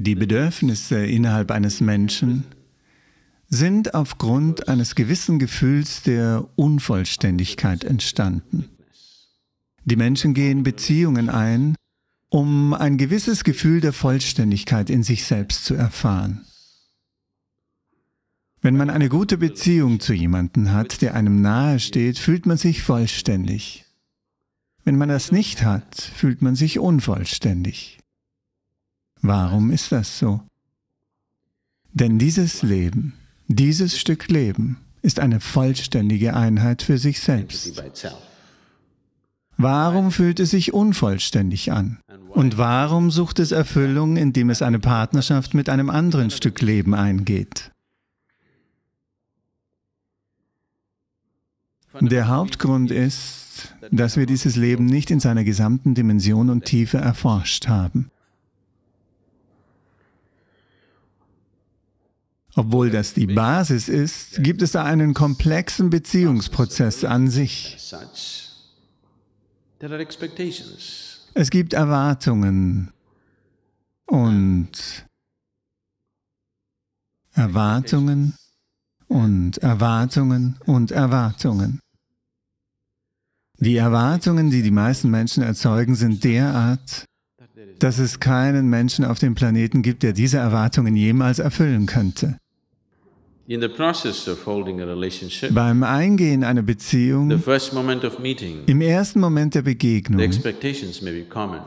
Die Bedürfnisse innerhalb eines Menschen sind aufgrund eines gewissen Gefühls der Unvollständigkeit entstanden. Die Menschen gehen Beziehungen ein, um ein gewisses Gefühl der Vollständigkeit in sich selbst zu erfahren. Wenn man eine gute Beziehung zu jemandem hat, der einem nahe steht, fühlt man sich vollständig. Wenn man das nicht hat, fühlt man sich unvollständig. Warum ist das so? Denn dieses Leben, dieses Stück Leben, ist eine vollständige Einheit für sich selbst. Warum fühlt es sich unvollständig an? Und warum sucht es Erfüllung, indem es eine Partnerschaft mit einem anderen Stück Leben eingeht? Der Hauptgrund ist, dass wir dieses Leben nicht in seiner gesamten Dimension und Tiefe erforscht haben. Obwohl das die Basis ist, gibt es da einen komplexen Beziehungsprozess an sich. Es gibt Erwartungen und Erwartungen und Erwartungen und Erwartungen. Die Erwartungen, die die meisten Menschen erzeugen, sind derart, dass es keinen Menschen auf dem Planeten gibt, der diese Erwartungen jemals erfüllen könnte beim Eingehen einer Beziehung, im ersten Moment der Begegnung,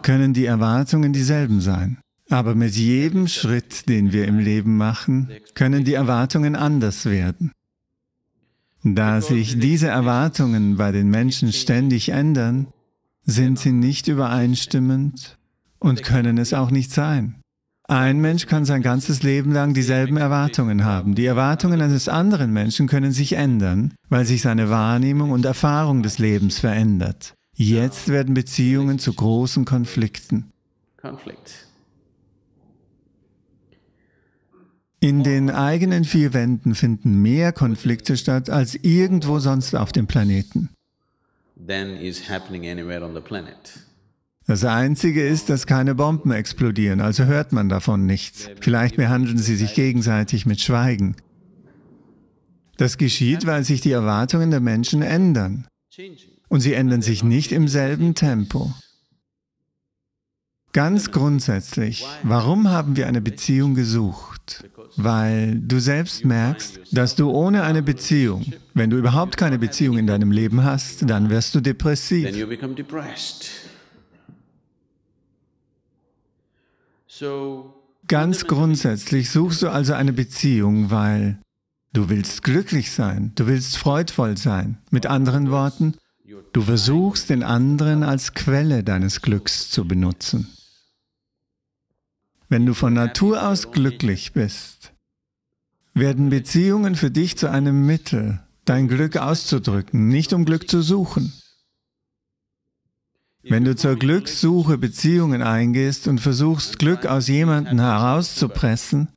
können die Erwartungen dieselben sein. Aber mit jedem Schritt, den wir im Leben machen, können die Erwartungen anders werden. Da sich diese Erwartungen bei den Menschen ständig ändern, sind sie nicht übereinstimmend und können es auch nicht sein. Ein Mensch kann sein ganzes Leben lang dieselben Erwartungen haben. Die Erwartungen eines anderen Menschen können sich ändern, weil sich seine Wahrnehmung und Erfahrung des Lebens verändert. Jetzt werden Beziehungen zu großen Konflikten. In den eigenen vier Wänden finden mehr Konflikte statt als irgendwo sonst auf dem Planeten. Then is happening anywhere on the planet. Das Einzige ist, dass keine Bomben explodieren, also hört man davon nichts. Vielleicht behandeln sie sich gegenseitig mit Schweigen. Das geschieht, weil sich die Erwartungen der Menschen ändern. Und sie ändern sich nicht im selben Tempo. Ganz grundsätzlich, warum haben wir eine Beziehung gesucht? Weil du selbst merkst, dass du ohne eine Beziehung, wenn du überhaupt keine Beziehung in deinem Leben hast, dann wirst du depressiv. Ganz grundsätzlich suchst du also eine Beziehung, weil du willst glücklich sein, du willst freudvoll sein. Mit anderen Worten, du versuchst den anderen als Quelle deines Glücks zu benutzen. Wenn du von Natur aus glücklich bist, werden Beziehungen für dich zu einem Mittel, dein Glück auszudrücken, nicht um Glück zu suchen. Wenn du zur Glückssuche Beziehungen eingehst und versuchst, Glück aus jemandem herauszupressen,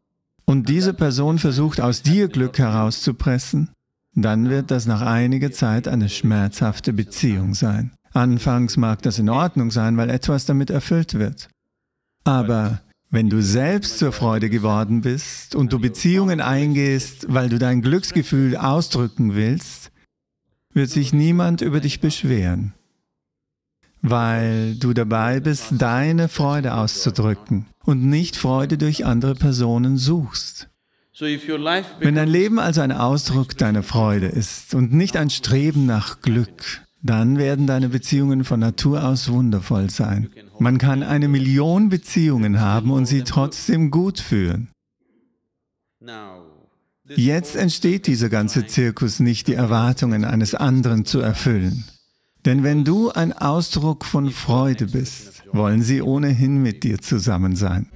und diese Person versucht, aus dir Glück herauszupressen, dann wird das nach einiger Zeit eine schmerzhafte Beziehung sein. Anfangs mag das in Ordnung sein, weil etwas damit erfüllt wird. Aber wenn du selbst zur Freude geworden bist und du Beziehungen eingehst, weil du dein Glücksgefühl ausdrücken willst, wird sich niemand über dich beschweren weil du dabei bist, deine Freude auszudrücken und nicht Freude durch andere Personen suchst. Wenn dein Leben also ein Ausdruck deiner Freude ist und nicht ein Streben nach Glück, dann werden deine Beziehungen von Natur aus wundervoll sein. Man kann eine Million Beziehungen haben und sie trotzdem gut führen. Jetzt entsteht dieser ganze Zirkus nicht, die Erwartungen eines anderen zu erfüllen. Denn wenn du ein Ausdruck von Freude bist, wollen sie ohnehin mit dir zusammen sein.